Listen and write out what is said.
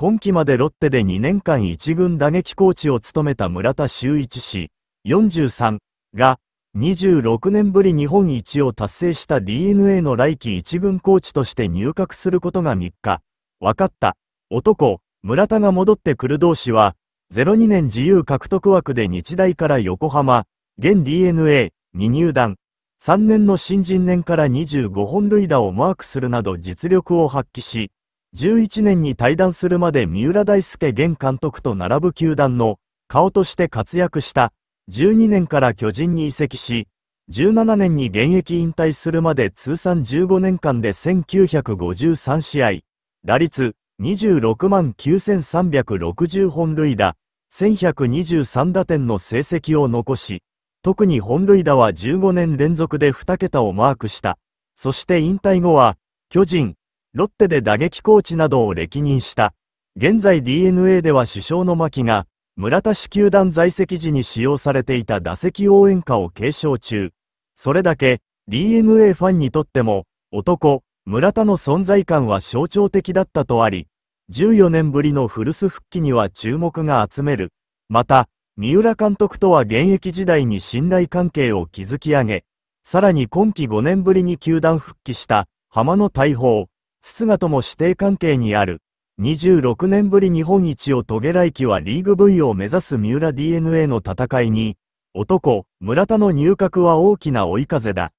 今季までロッテで2年間一軍打撃コーチを務めた村田修一氏43が26年ぶり日本一を達成した DNA の来季一軍コーチとして入閣することが3日分かった男村田が戻ってくる同士は02年自由獲得枠で日大から横浜現 DNA に入団3年の新人年から25本塁打をマークするなど実力を発揮し1 1年に退団するまで三浦大輔現監督と並ぶ球団の顔として活躍した12年から巨人に移籍し、17年に現役引退するまで通算15年間で1953試合、打率26万9360本塁打、1123打点の成績を残し、特に本塁打は15年連続で2桁をマークした。そして引退後は、巨人、ロッテで打撃コーチなどを歴任した。現在 DNA では首相の牧が、村田市球団在籍時に使用されていた打席応援歌を継承中。それだけ、DNA ファンにとっても、男、村田の存在感は象徴的だったとあり、14年ぶりの古巣復帰には注目が集める。また、三浦監督とは現役時代に信頼関係を築き上げ、さらに今季5年ぶりに球団復帰した、浜野大砲、筒賀とも指定関係にある。26年ぶり日本一を遂げ来季はリーグ V を目指す三浦 DNA の戦いに、男、村田の入閣は大きな追い風だ。